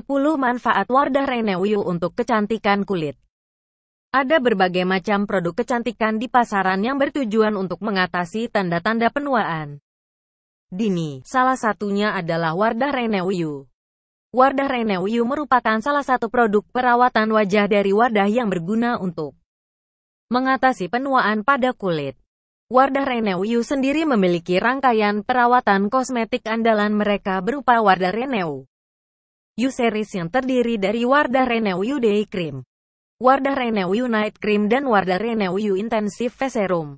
10 manfaat Wardah Renew untuk kecantikan kulit. Ada berbagai macam produk kecantikan di pasaran yang bertujuan untuk mengatasi tanda-tanda penuaan. Dini, salah satunya adalah Wardah Renew. Wardah Renew merupakan salah satu produk perawatan wajah dari Wardah yang berguna untuk mengatasi penuaan pada kulit. Wardah Renew sendiri memiliki rangkaian perawatan kosmetik andalan mereka berupa Wardah Renew U-Series yang terdiri dari Wardah Renew U Day Cream, Wardah Renew U Night Cream dan Wardah Renew U Intensive Face Serum.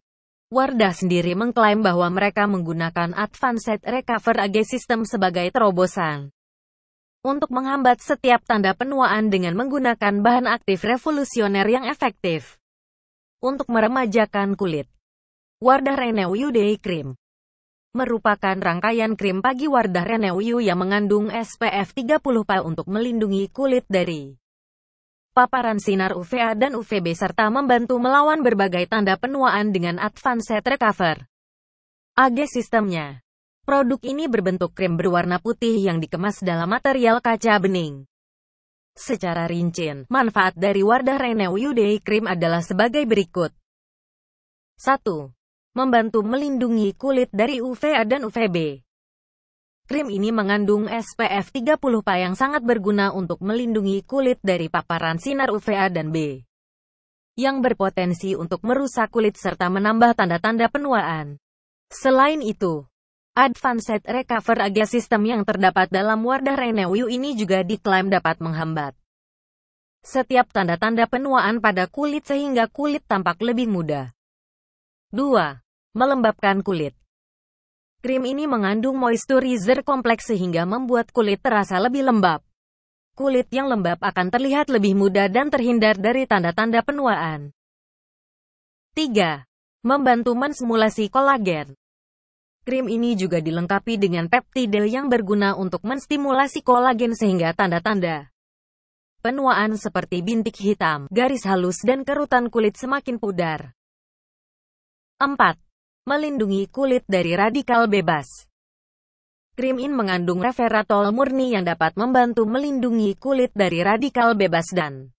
Wardah sendiri mengklaim bahwa mereka menggunakan Advanced Recover Age System sebagai terobosan untuk menghambat setiap tanda penuaan dengan menggunakan bahan aktif revolusioner yang efektif untuk meremajakan kulit. Wardah Renew U Day Cream merupakan rangkaian krim pagi Wardah Renew yang mengandung SPF 30 PA untuk melindungi kulit dari paparan sinar UVA dan UVB serta membantu melawan berbagai tanda penuaan dengan Advanced Recover AG sistemnya. Produk ini berbentuk krim berwarna putih yang dikemas dalam material kaca bening. Secara rinci, manfaat dari Wardah Renew Day Cream adalah sebagai berikut. 1 membantu melindungi kulit dari UVA dan UVB. Krim ini mengandung SPF 30 PA yang sangat berguna untuk melindungi kulit dari paparan sinar UVA dan B yang berpotensi untuk merusak kulit serta menambah tanda-tanda penuaan. Selain itu, Advanced Recover Age System yang terdapat dalam Wardah Renew ini juga diklaim dapat menghambat setiap tanda-tanda penuaan pada kulit sehingga kulit tampak lebih muda. 2. Melembabkan kulit Krim ini mengandung moisturizer kompleks sehingga membuat kulit terasa lebih lembab. Kulit yang lembab akan terlihat lebih muda dan terhindar dari tanda-tanda penuaan. 3. Membantu mensimulasi kolagen. Krim ini juga dilengkapi dengan peptide yang berguna untuk menstimulasi kolagen sehingga tanda-tanda penuaan seperti bintik hitam, garis halus dan kerutan kulit semakin pudar. 4. Melindungi kulit dari radikal bebas. Krim in mengandung referatol murni yang dapat membantu melindungi kulit dari radikal bebas dan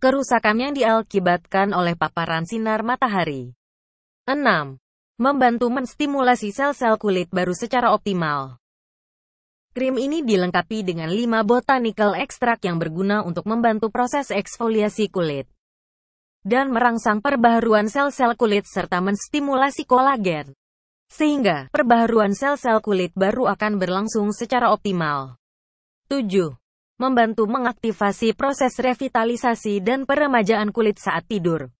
kerusakan yang diakibatkan oleh paparan sinar matahari. 6. Membantu menstimulasi sel-sel kulit baru secara optimal. Krim ini dilengkapi dengan 5 botanical ekstrak yang berguna untuk membantu proses eksfoliasi kulit dan merangsang perbaharuan sel-sel kulit serta menstimulasi kolagen. Sehingga, perbaharuan sel-sel kulit baru akan berlangsung secara optimal. 7. Membantu mengaktifasi proses revitalisasi dan peremajaan kulit saat tidur.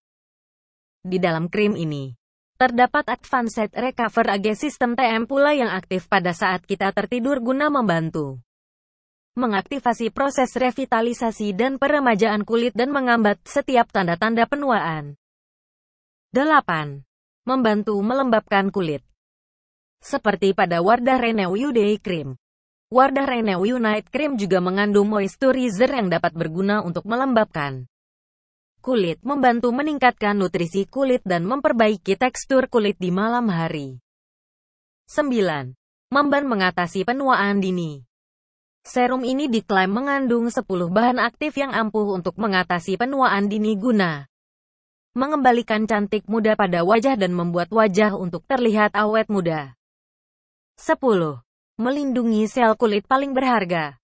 Di dalam krim ini, terdapat Advanced Recover AG System TM pula yang aktif pada saat kita tertidur guna membantu mengaktifasi proses revitalisasi dan peremajaan kulit dan mengambat setiap tanda-tanda penuaan. 8. Membantu melembabkan kulit. Seperti pada Wardah Renew You Day Cream. Wardah Renew Night Cream juga mengandung moisturizer yang dapat berguna untuk melembabkan kulit, membantu meningkatkan nutrisi kulit dan memperbaiki tekstur kulit di malam hari. 9. Memban mengatasi penuaan dini. Serum ini diklaim mengandung 10 bahan aktif yang ampuh untuk mengatasi penuaan dini guna mengembalikan cantik muda pada wajah dan membuat wajah untuk terlihat awet muda. 10. Melindungi sel kulit paling berharga.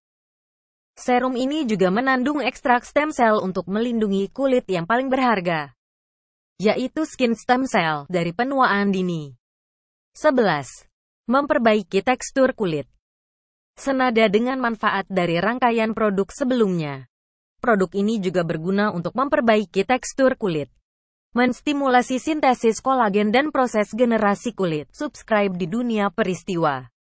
Serum ini juga menandung ekstrak stem cell untuk melindungi kulit yang paling berharga, yaitu skin stem cell dari penuaan dini. 11. Memperbaiki tekstur kulit senada dengan manfaat dari rangkaian produk sebelumnya. Produk ini juga berguna untuk memperbaiki tekstur kulit, menstimulasi sintesis kolagen dan proses generasi kulit. Subscribe di dunia peristiwa.